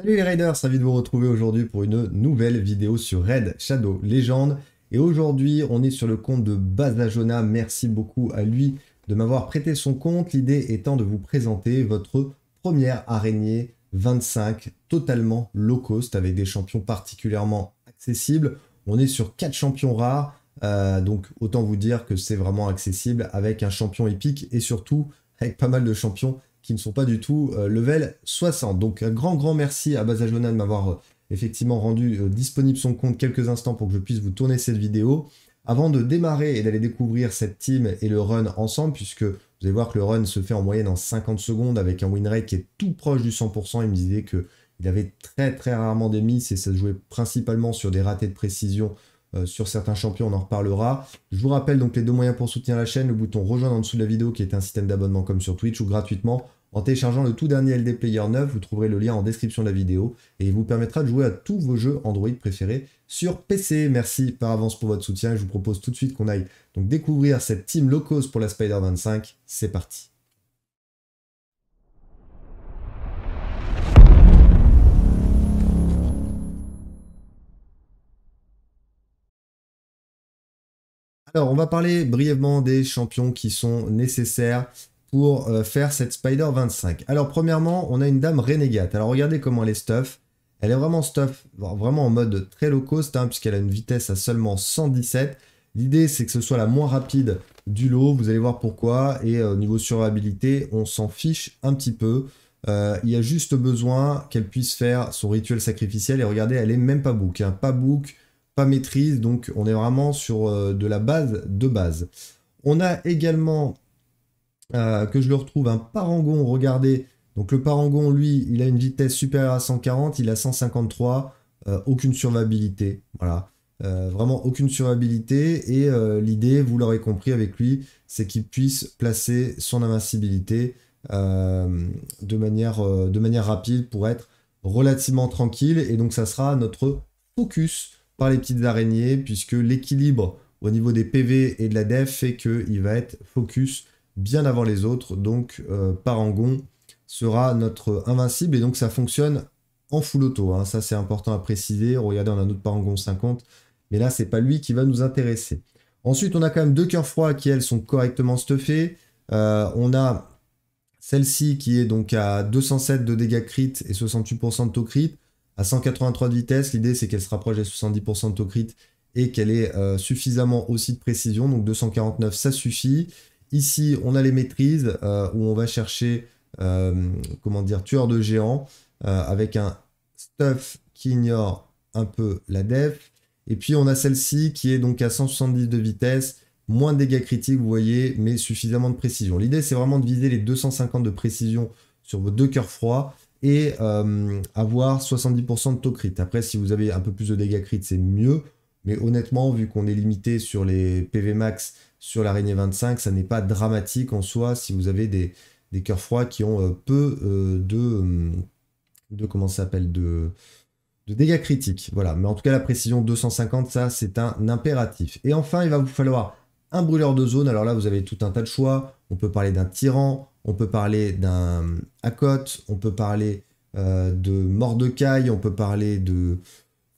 Salut les Raiders, ravi de vous retrouver aujourd'hui pour une nouvelle vidéo sur Red Shadow Legend. Et aujourd'hui, on est sur le compte de Bazajona. Merci beaucoup à lui de m'avoir prêté son compte. L'idée étant de vous présenter votre première araignée 25 totalement low cost avec des champions particulièrement accessibles. On est sur 4 champions rares, euh, donc autant vous dire que c'est vraiment accessible avec un champion épique et surtout avec pas mal de champions qui ne sont pas du tout euh, level 60. Donc un grand grand merci à Bazajona de m'avoir euh, effectivement rendu euh, disponible son compte quelques instants pour que je puisse vous tourner cette vidéo. Avant de démarrer et d'aller découvrir cette team et le run ensemble, puisque vous allez voir que le run se fait en moyenne en 50 secondes avec un win rate qui est tout proche du 100%, il me disait que il avait très très rarement des miss et ça se jouait principalement sur des ratés de précision sur certains champions, on en reparlera. Je vous rappelle donc les deux moyens pour soutenir la chaîne, le bouton rejoindre en dessous de la vidéo qui est un système d'abonnement comme sur Twitch ou gratuitement en téléchargeant le tout dernier LD Player 9, vous trouverez le lien en description de la vidéo et il vous permettra de jouer à tous vos jeux Android préférés sur PC. Merci par avance pour votre soutien. Je vous propose tout de suite qu'on aille donc découvrir cette team locos pour la Spider 25. C'est parti. Alors, on va parler brièvement des champions qui sont nécessaires pour euh, faire cette Spider 25. Alors premièrement, on a une dame renégate. Alors regardez comment elle est stuff. Elle est vraiment stuff, vraiment en mode très low cost, hein, puisqu'elle a une vitesse à seulement 117. L'idée, c'est que ce soit la moins rapide du lot. Vous allez voir pourquoi. Et au euh, niveau survivabilité, on s'en fiche un petit peu. Euh, il y a juste besoin qu'elle puisse faire son rituel sacrificiel. Et regardez, elle est même pas book. Hein. pas book, pas maîtrise. Donc on est vraiment sur de la base de base. On a également euh, que je le retrouve un parangon, regardez. Donc le parangon, lui, il a une vitesse supérieure à 140, il a 153, euh, aucune survivabilité Voilà. Euh, vraiment aucune survivabilité Et l'idée, vous l'aurez compris avec lui, c'est qu'il puisse placer son invincibilité de, manière, de, manière, rapide pour être relativement tranquille. Et donc ça sera notre focus par les petites araignées, puisque l'équilibre au niveau des PV et de la def fait qu'il va être focus bien avant les autres. Donc euh, Parangon sera notre invincible et donc ça fonctionne en full auto. Hein. Ça c'est important à préciser. Regardez, on a notre Parangon 50, mais là c'est pas lui qui va nous intéresser. Ensuite, on a quand même deux cœurs froids qui elles sont correctement stuffés. Euh, on a celle-ci qui est donc à 207 de dégâts crit et 68% de taux crit, à 183 de vitesse. L'idée c'est qu'elle se rapproche des 70% de taux crit et qu'elle est euh, suffisamment aussi de précision. Donc 249 ça suffit. Ici, on a les maîtrises euh, où on va chercher, euh, comment dire, tueur de géant euh, avec un stuff qui ignore un peu la def. Et puis, on a celle-ci qui est donc à 170 de vitesse, moins de dégâts critiques, vous voyez, mais suffisamment de précision. L'idée, c'est vraiment de viser les 250 de précision sur vos deux cœurs froids et avoir 70% de taux crit. Après, si vous avez un peu plus de dégâts crit, c'est mieux. Mais honnêtement, vu qu'on est limité sur les PV max sur l'araignée 25, ça n'est pas dramatique en soi si vous avez des, des cœurs froids qui ont euh, peu euh, de, euh, de comment ça s'appelle de, de dégâts critiques. Voilà, mais en tout cas la précision 250, ça c'est un impératif. Et enfin, il va vous falloir un brûleur de zone. Alors là, vous avez tout un tas de choix. On peut parler d'un tyran, on peut parler d'un côte, on peut parler de mort de caille, on peut parler de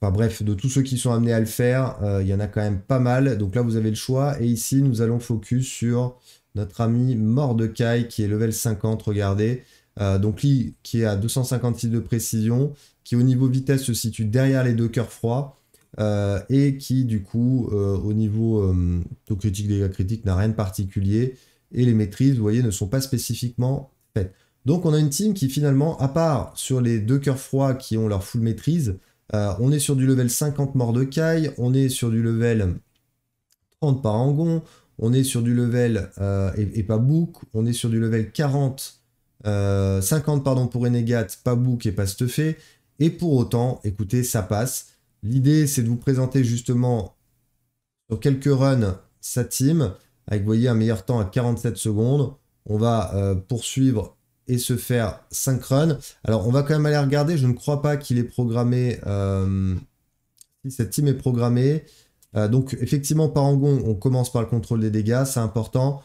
Enfin bref, de tous ceux qui sont amenés à le faire, euh, il y en a quand même pas mal. Donc là, vous avez le choix. Et ici, nous allons focus sur notre ami Mordekai qui est level 50, regardez. Euh, donc lui, qui est à 256 de précision, qui au niveau vitesse se situe derrière les deux cœurs froids. Euh, et qui du coup au niveau taux critique dégâts critiques n'a rien de particulier et les maîtrises vous voyez ne sont pas spécifiquement faites donc on a une team qui finalement à part sur les deux cœurs froids qui ont leur full maîtrise euh, on est sur du level 50 mort de caille, on est sur du level 30 Parangon, on est sur du level euh, et, pas book, on est sur du level 40, 50 euh, pardon pour Renegat, pas book et pas stuffé. Et pour autant, écoutez, ça passe. L'idée, c'est de vous présenter justement sur quelques runs sa team, avec vous voyez un meilleur temps à 47 secondes. On va poursuivre se faire synchrone. Alors on va quand même aller regarder, je ne crois pas qu'il est programmé, euh, cette team est programmée. Euh, donc effectivement Parangon, on commence par le contrôle des dégâts, c'est important.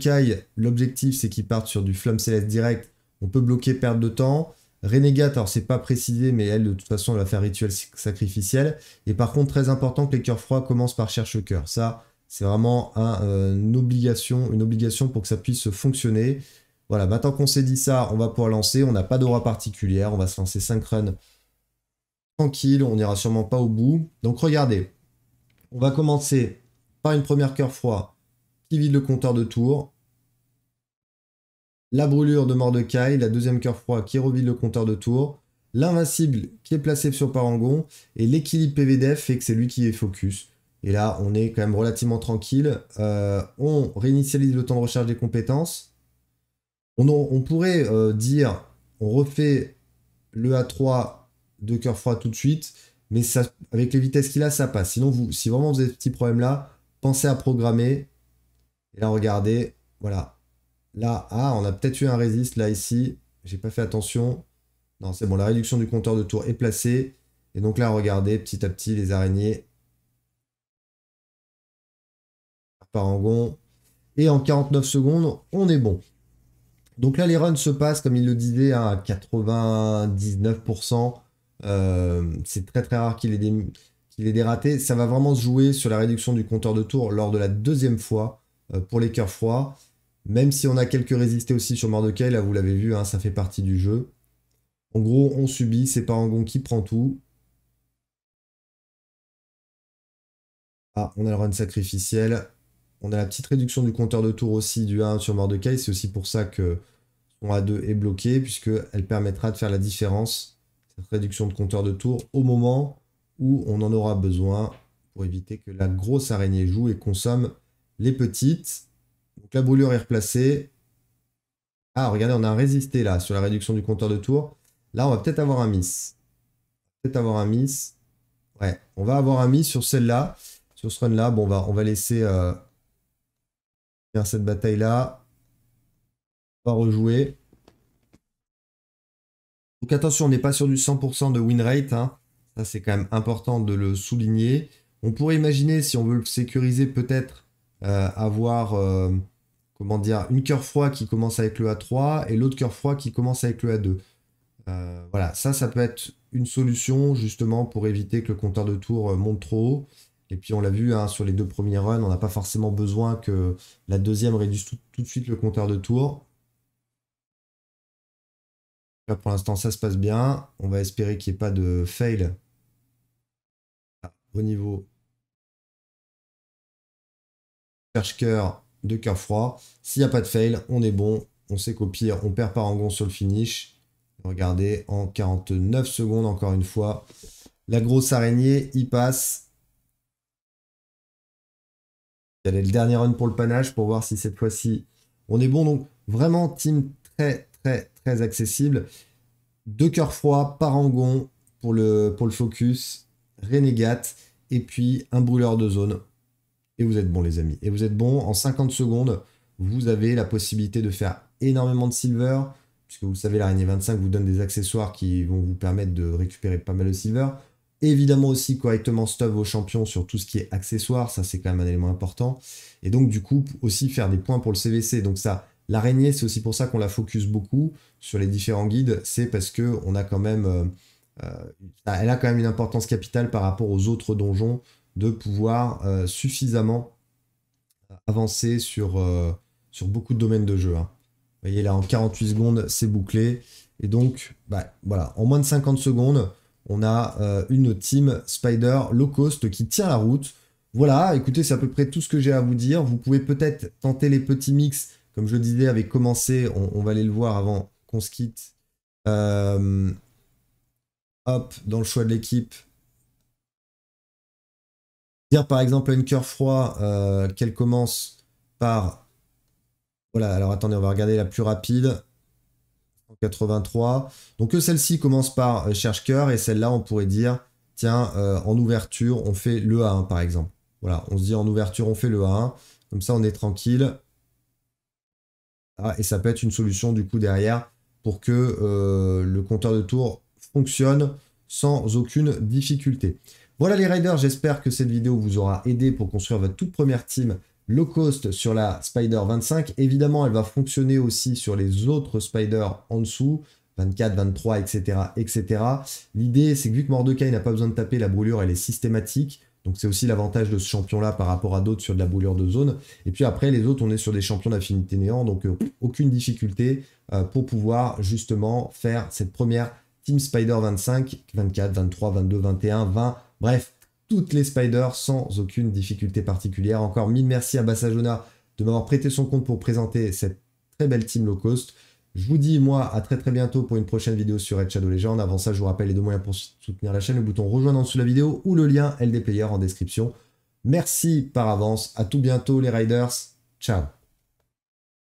caille l'objectif c'est qu'il parte sur du Flamme Céleste direct, on peut bloquer perdre de temps. Renegade, alors c'est pas précisé, mais elle de toute façon elle va faire rituel sacrificiel. Et par contre très important que les coeurs froids commencent par cherche-cœur. Ça c'est vraiment un, euh, obligation, une obligation pour que ça puisse fonctionner. Voilà, maintenant qu'on s'est dit ça, on va pouvoir lancer. On n'a pas d'aura particulière. On va se lancer 5 runs tranquille. On n'ira sûrement pas au bout. Donc regardez, on va commencer par une première cœur froid qui vide le compteur de tour. La brûlure de Mordecai, la deuxième cœur froid qui revide le compteur de tour. L'invincible qui est placé sur Parangon. Et l'équilibre PVDF fait que c'est lui qui est focus. Et là, on est quand même relativement tranquille. Euh, on réinitialise le temps de recharge des compétences. On, pourrait euh, dire, on refait le A3 de cœur froid tout de suite, mais ça, avec les vitesses qu'il a, ça passe. Sinon, vous, si vraiment vous avez ce petit problème-là, pensez à programmer. Et là, regardez, voilà. Là, ah, on a peut-être eu un résiste, là, ici. J'ai pas fait attention. Non, c'est bon, la réduction du compteur de tour est placée. Et donc là, regardez, petit à petit, les araignées par Et en 49 secondes, on est bon. Donc là, les runs se passent, comme il le disait, à 99%. Euh, c'est très très rare qu'il ait, dératé. Ça va vraiment se jouer sur la réduction du compteur de tours lors de la deuxième fois euh, pour les cœurs froids. Même si on a quelques résistés aussi sur Mordekai. là vous l'avez vu, hein, ça fait partie du jeu. En gros, on subit, c'est Parangon qui prend tout. Ah, on a le run sacrificiel. On a la petite réduction du compteur de tour aussi du 1 sur Mordecai. C'est aussi pour ça que son A2 est bloqué, puisqu'elle permettra de faire la différence, cette réduction de compteur de tour, au moment où on en aura besoin pour éviter que la grosse araignée joue et consomme les petites. Donc la brûlure est replacée. Ah, regardez, on a résisté là sur la réduction du compteur de tour. Là, on va peut-être avoir un miss. Peut-être avoir un miss. Ouais, on va avoir un miss sur celle-là. Sur ce run-là, bon, on va, on va laisser euh, cette bataille-là. On va rejouer. Donc attention, on n'est pas sur du 100% de win rate. Hein. Ça, c'est quand même important de le souligner. On pourrait imaginer, si on veut le sécuriser, peut-être euh, avoir euh, comment dire, une coeur froid qui commence avec le A3 et l'autre coeur froid qui commence avec le A2. Euh, voilà, ça, ça peut être une solution justement pour éviter que le compteur de tour monte trop haut. Et puis on l'a vu hein, sur les deux premiers runs, on n'a pas forcément besoin que la deuxième réduise tout, de suite le compteur de tours. Là pour l'instant ça se passe bien. On va espérer qu'il n'y ait pas de fail ah, au niveau cherche cœur de cœur froid. S'il n'y a pas de fail, on est bon. On sait qu'au pire, on perd par Angon sur le finish. Regardez, en 49 secondes, encore une fois, la grosse araignée y passe le dernier run pour le panache pour voir si cette fois-ci on est bon. Donc vraiment team très très très accessible. Deux cœurs froids, parangon pour le, pour le focus, renégate et puis un brûleur de zone. Et vous êtes bon les amis. Et vous êtes bon en 50 secondes. Vous avez la possibilité de faire énormément de silver. Puisque vous savez, l'araignée 25 vous donne des accessoires qui vont vous permettre de récupérer pas mal de silver. Évidemment aussi correctement stuff vos champions sur tout ce qui est accessoire ça c'est quand même un élément important. Et donc du coup aussi faire des points pour le CVC. Donc ça, l'araignée c'est aussi pour ça qu'on la focus beaucoup sur les différents guides, c'est parce que on a quand même, euh, euh, elle a quand même une importance capitale par rapport aux autres donjons de pouvoir euh, suffisamment avancer sur, sur beaucoup de domaines de jeu. Hein. Vous voyez là en 48 secondes c'est bouclé et donc bah, voilà en moins de 50 secondes on a euh, une team Spider low cost qui tient la route. Voilà, écoutez, c'est à peu près tout ce que j'ai à vous dire. Vous pouvez peut-être tenter les petits mix, comme je le disais, avec commencer. On, va aller le voir avant qu'on se quitte. Euh, hop, dans le choix de l'équipe. Dire par exemple à une cœur froid euh, qu'elle commence par. Voilà, alors attendez, on va regarder la plus rapide. 83. Donc celle-ci commence par euh, cherche coeur et celle-là, on pourrait dire, tiens, euh, en ouverture, on fait le A1 par exemple. Voilà, on se dit en ouverture, on fait le A1. Comme ça, on est tranquille. Ah, et ça peut être une solution du coup derrière pour que euh, le compteur de tour fonctionne sans aucune difficulté. Voilà les riders, j'espère que cette vidéo vous aura aidé pour construire votre toute première team low cost sur la Spider 25. Évidemment, elle va fonctionner aussi sur les autres Spider en dessous. 24, 23, etc. etc. L'idée, c'est que vu que Mordecai n'a pas besoin de taper, la brûlure, elle est systématique. Donc c'est aussi l'avantage de ce champion-là par rapport à d'autres sur de la brûlure de zone. Et puis après, les autres, on est sur des champions d'affinité néant, donc euh, aucune difficulté euh, pour pouvoir justement faire cette première Team Spider 25, 24, 23, 22, 21, 20. Bref, toutes les spiders sans aucune difficulté particulière. Encore mille merci à Bassajona de m'avoir prêté son compte pour présenter cette très belle team low cost. Je vous dis, moi, à très très bientôt pour une prochaine vidéo sur Red Shadow Legends. Avant ça, je vous rappelle les deux moyens pour soutenir la chaîne, le bouton rejoindre en dessous de la vidéo ou le lien LD en description. Merci par avance, à tout bientôt les riders, ciao